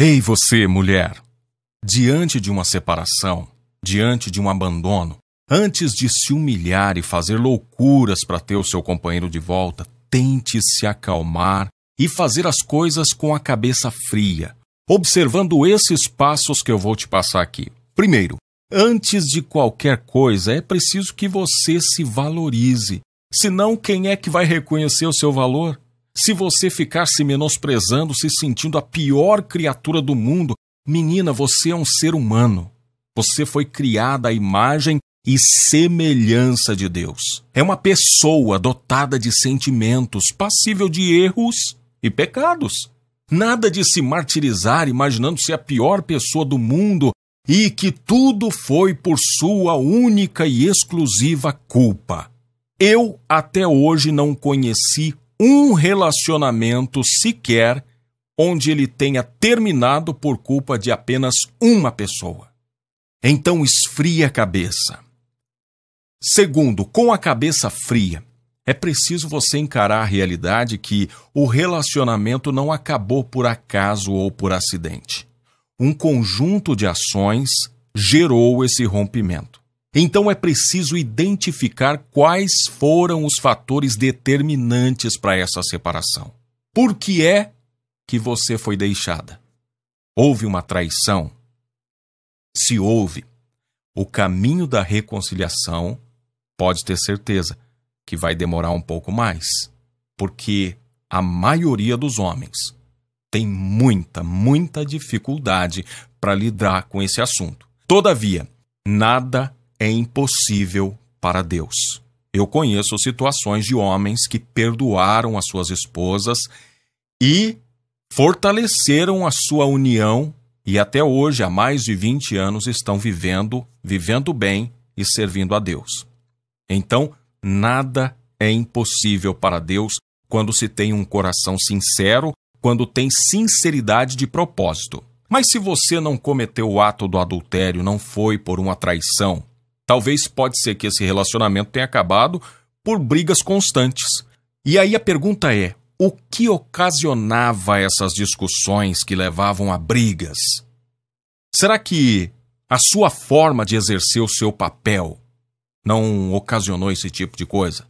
Ei você, mulher! Diante de uma separação, diante de um abandono, antes de se humilhar e fazer loucuras para ter o seu companheiro de volta, tente se acalmar e fazer as coisas com a cabeça fria, observando esses passos que eu vou te passar aqui. Primeiro, antes de qualquer coisa, é preciso que você se valorize. Senão, quem é que vai reconhecer o seu valor? Se você ficar se menosprezando, se sentindo a pior criatura do mundo, menina, você é um ser humano. Você foi criada à imagem e semelhança de Deus. É uma pessoa dotada de sentimentos, passível de erros e pecados. Nada de se martirizar imaginando ser a pior pessoa do mundo e que tudo foi por sua única e exclusiva culpa. Eu até hoje não conheci um relacionamento sequer onde ele tenha terminado por culpa de apenas uma pessoa. Então esfria a cabeça. Segundo, com a cabeça fria, é preciso você encarar a realidade que o relacionamento não acabou por acaso ou por acidente. Um conjunto de ações gerou esse rompimento. Então é preciso identificar quais foram os fatores determinantes para essa separação. Por que é que você foi deixada? Houve uma traição? Se houve, o caminho da reconciliação pode ter certeza que vai demorar um pouco mais, porque a maioria dos homens tem muita, muita dificuldade para lidar com esse assunto. Todavia, nada é impossível para Deus. Eu conheço situações de homens que perdoaram as suas esposas e fortaleceram a sua união e até hoje, há mais de 20 anos, estão vivendo, vivendo bem e servindo a Deus. Então, nada é impossível para Deus quando se tem um coração sincero, quando tem sinceridade de propósito. Mas se você não cometeu o ato do adultério, não foi por uma traição, Talvez pode ser que esse relacionamento tenha acabado por brigas constantes. E aí a pergunta é: o que ocasionava essas discussões que levavam a brigas? Será que a sua forma de exercer o seu papel não ocasionou esse tipo de coisa?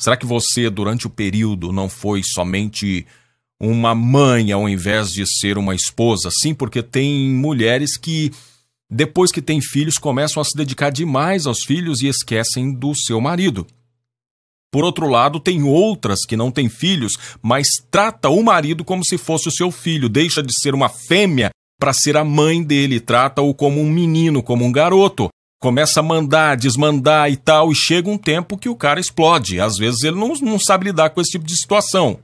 Será que você, durante o período, não foi somente uma mãe ao invés de ser uma esposa? Sim, porque tem mulheres que depois que têm filhos, começam a se dedicar demais aos filhos e esquecem do seu marido. Por outro lado, tem outras que não têm filhos, mas trata o marido como se fosse o seu filho, deixa de ser uma fêmea para ser a mãe dele, trata-o como um menino, como um garoto. Começa a mandar, desmandar e tal, e chega um tempo que o cara explode. Às vezes ele não, não sabe lidar com esse tipo de situação.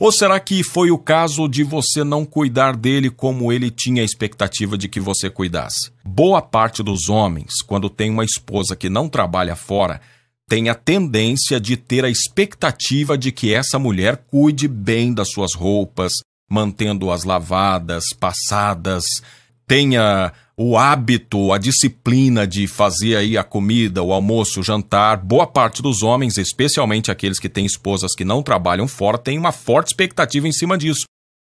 Ou será que foi o caso de você não cuidar dele como ele tinha a expectativa de que você cuidasse? Boa parte dos homens, quando tem uma esposa que não trabalha fora, tem a tendência de ter a expectativa de que essa mulher cuide bem das suas roupas, mantendo-as lavadas, passadas, tenha o hábito, a disciplina de fazer aí a comida, o almoço, o jantar, boa parte dos homens, especialmente aqueles que têm esposas que não trabalham fora, tem uma forte expectativa em cima disso.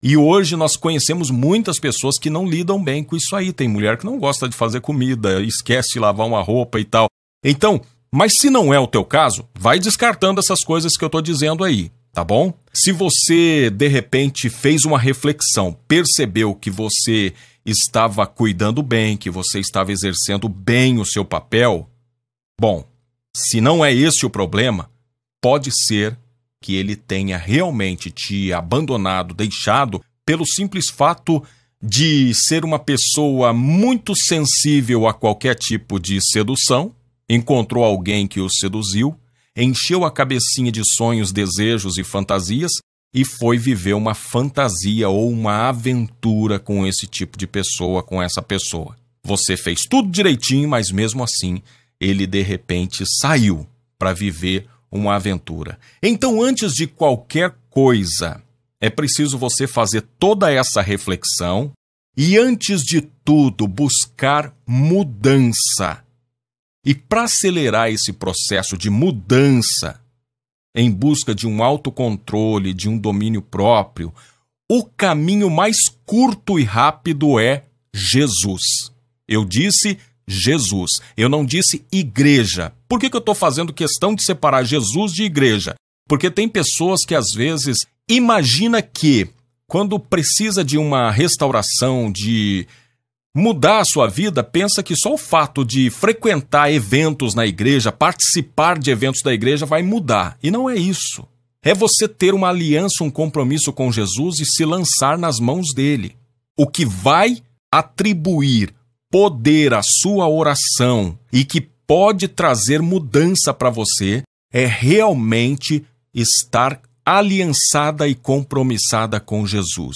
E hoje nós conhecemos muitas pessoas que não lidam bem com isso aí. Tem mulher que não gosta de fazer comida, esquece de lavar uma roupa e tal. Então, mas se não é o teu caso, vai descartando essas coisas que eu estou dizendo aí, tá bom? Se você de repente fez uma reflexão, percebeu que você estava cuidando bem, que você estava exercendo bem o seu papel, bom, se não é esse o problema, pode ser que ele tenha realmente te abandonado, deixado, pelo simples fato de ser uma pessoa muito sensível a qualquer tipo de sedução, encontrou alguém que o seduziu, encheu a cabecinha de sonhos, desejos e fantasias e foi viver uma fantasia ou uma aventura com esse tipo de pessoa, com essa pessoa. Você fez tudo direitinho, mas mesmo assim, ele de repente saiu para viver uma aventura. Então, antes de qualquer coisa, é preciso você fazer toda essa reflexão e, antes de tudo, buscar mudança. E para acelerar esse processo de mudança, em busca de um autocontrole, de um domínio próprio, o caminho mais curto e rápido é Jesus. Eu disse Jesus, eu não disse igreja. Por que, que eu estou fazendo questão de separar Jesus de igreja? Porque tem pessoas que às vezes imagina que quando precisa de uma restauração, de mudar a sua vida, pensa que só o fato de frequentar eventos na igreja, participar de eventos da igreja, vai mudar. E não é isso. É você ter uma aliança, um compromisso com Jesus e se lançar nas mãos dele. O que vai atribuir poder à sua oração e que pode trazer mudança para você é realmente estar aliançada e compromissada com Jesus,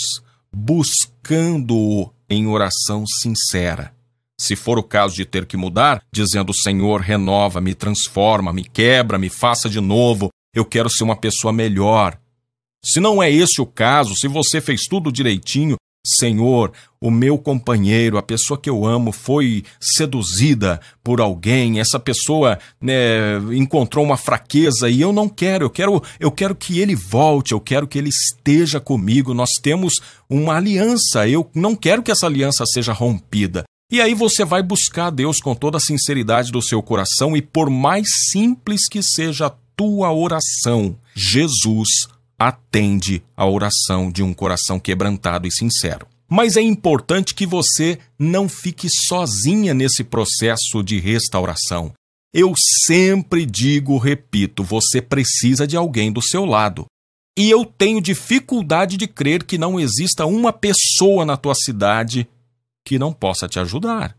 buscando-o em oração sincera. Se for o caso de ter que mudar, dizendo: Senhor, renova-me, transforma-me, quebra-me, faça de novo, eu quero ser uma pessoa melhor. Se não é esse o caso, se você fez tudo direitinho, Senhor, o meu companheiro, a pessoa que eu amo, foi seduzida por alguém, essa pessoa né, encontrou uma fraqueza e eu não quero, eu quero, eu quero que ele volte, eu quero que ele esteja comigo. Nós temos uma aliança, eu não quero que essa aliança seja rompida. E aí você vai buscar Deus com toda a sinceridade do seu coração e por mais simples que seja a tua oração, Jesus atende à oração de um coração quebrantado e sincero. Mas é importante que você não fique sozinha nesse processo de restauração. Eu sempre digo, repito, você precisa de alguém do seu lado. E eu tenho dificuldade de crer que não exista uma pessoa na tua cidade que não possa te ajudar.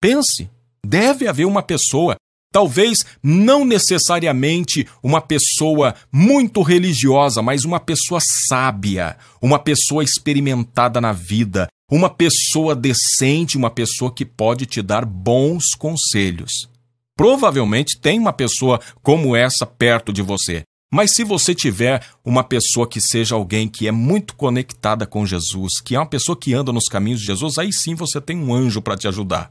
Pense, deve haver uma pessoa Talvez não necessariamente uma pessoa muito religiosa, mas uma pessoa sábia, uma pessoa experimentada na vida, uma pessoa decente, uma pessoa que pode te dar bons conselhos. Provavelmente tem uma pessoa como essa perto de você. Mas se você tiver uma pessoa que seja alguém que é muito conectada com Jesus, que é uma pessoa que anda nos caminhos de Jesus, aí sim você tem um anjo para te ajudar.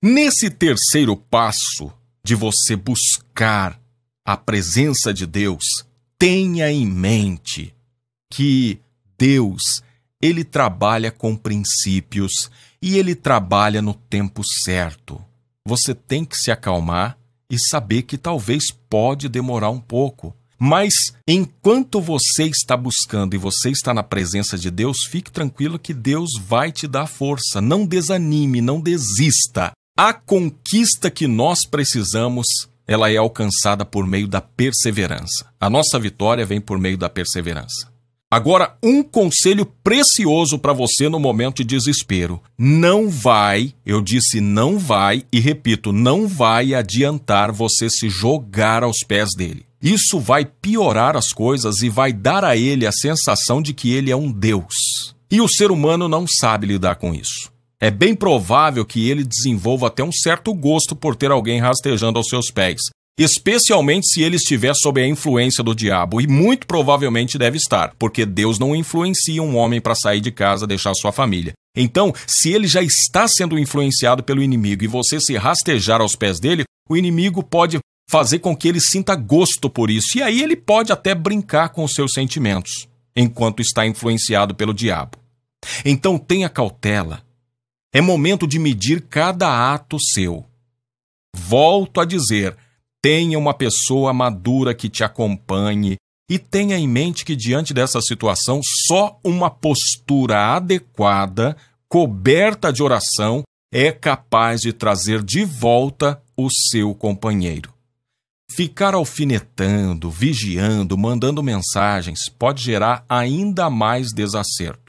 Nesse terceiro passo, de você buscar a presença de Deus, tenha em mente que Deus, ele trabalha com princípios e ele trabalha no tempo certo. Você tem que se acalmar e saber que talvez pode demorar um pouco, mas enquanto você está buscando e você está na presença de Deus, fique tranquilo que Deus vai te dar força. Não desanime, não desista. A conquista que nós precisamos, ela é alcançada por meio da perseverança. A nossa vitória vem por meio da perseverança. Agora, um conselho precioso para você no momento de desespero. Não vai, eu disse não vai, e repito, não vai adiantar você se jogar aos pés dele. Isso vai piorar as coisas e vai dar a ele a sensação de que ele é um Deus. E o ser humano não sabe lidar com isso é bem provável que ele desenvolva até um certo gosto por ter alguém rastejando aos seus pés, especialmente se ele estiver sob a influência do diabo, e muito provavelmente deve estar, porque Deus não influencia um homem para sair de casa, deixar sua família. Então, se ele já está sendo influenciado pelo inimigo e você se rastejar aos pés dele, o inimigo pode fazer com que ele sinta gosto por isso, e aí ele pode até brincar com os seus sentimentos, enquanto está influenciado pelo diabo. Então tenha cautela é momento de medir cada ato seu. Volto a dizer: tenha uma pessoa madura que te acompanhe e tenha em mente que, diante dessa situação, só uma postura adequada, coberta de oração, é capaz de trazer de volta o seu companheiro. Ficar alfinetando, vigiando, mandando mensagens pode gerar ainda mais desacerto.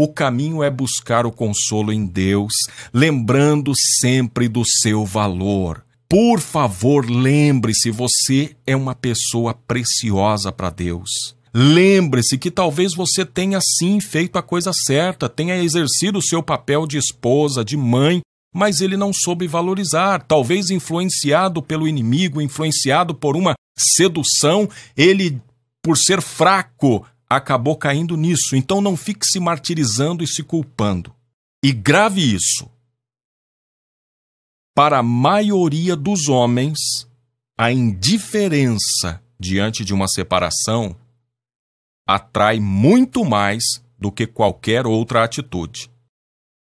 O caminho é buscar o consolo em Deus, lembrando sempre do seu valor. Por favor, lembre-se, você é uma pessoa preciosa para Deus. Lembre-se que talvez você tenha sim feito a coisa certa, tenha exercido o seu papel de esposa, de mãe, mas ele não soube valorizar. Talvez influenciado pelo inimigo, influenciado por uma sedução, ele, por ser fraco, acabou caindo nisso, então não fique se martirizando e se culpando. E grave isso. Para a maioria dos homens, a indiferença diante de uma separação atrai muito mais do que qualquer outra atitude.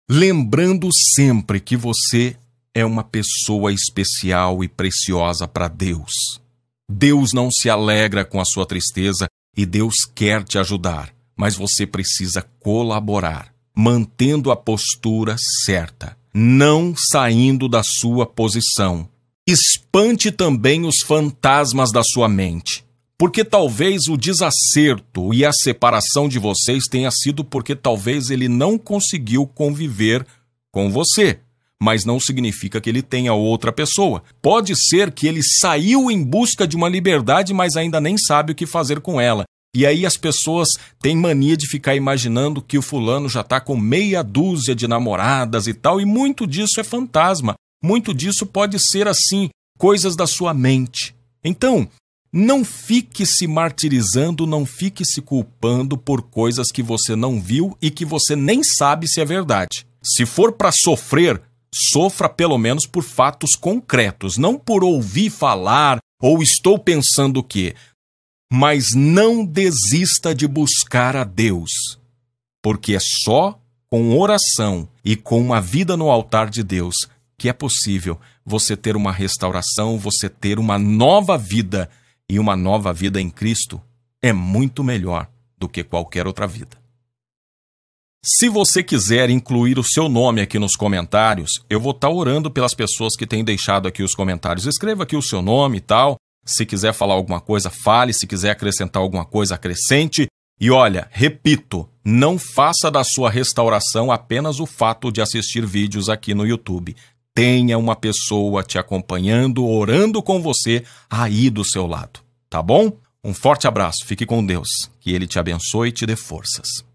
Lembrando sempre que você é uma pessoa especial e preciosa para Deus. Deus não se alegra com a sua tristeza, e Deus quer te ajudar, mas você precisa colaborar, mantendo a postura certa, não saindo da sua posição. Espante também os fantasmas da sua mente, porque talvez o desacerto e a separação de vocês tenha sido porque talvez ele não conseguiu conviver com você mas não significa que ele tenha outra pessoa. Pode ser que ele saiu em busca de uma liberdade, mas ainda nem sabe o que fazer com ela. E aí as pessoas têm mania de ficar imaginando que o fulano já está com meia dúzia de namoradas e tal, e muito disso é fantasma. Muito disso pode ser assim, coisas da sua mente. Então, não fique se martirizando, não fique se culpando por coisas que você não viu e que você nem sabe se é verdade. Se for para sofrer, sofra pelo menos por fatos concretos, não por ouvir falar ou estou pensando o quê. Mas não desista de buscar a Deus, porque é só com oração e com uma vida no altar de Deus que é possível você ter uma restauração, você ter uma nova vida. E uma nova vida em Cristo é muito melhor do que qualquer outra vida. Se você quiser incluir o seu nome aqui nos comentários, eu vou estar tá orando pelas pessoas que têm deixado aqui os comentários. Escreva aqui o seu nome e tal. Se quiser falar alguma coisa, fale. Se quiser acrescentar alguma coisa, acrescente. E olha, repito, não faça da sua restauração apenas o fato de assistir vídeos aqui no YouTube. Tenha uma pessoa te acompanhando, orando com você aí do seu lado, tá bom? Um forte abraço, fique com Deus, que Ele te abençoe e te dê forças.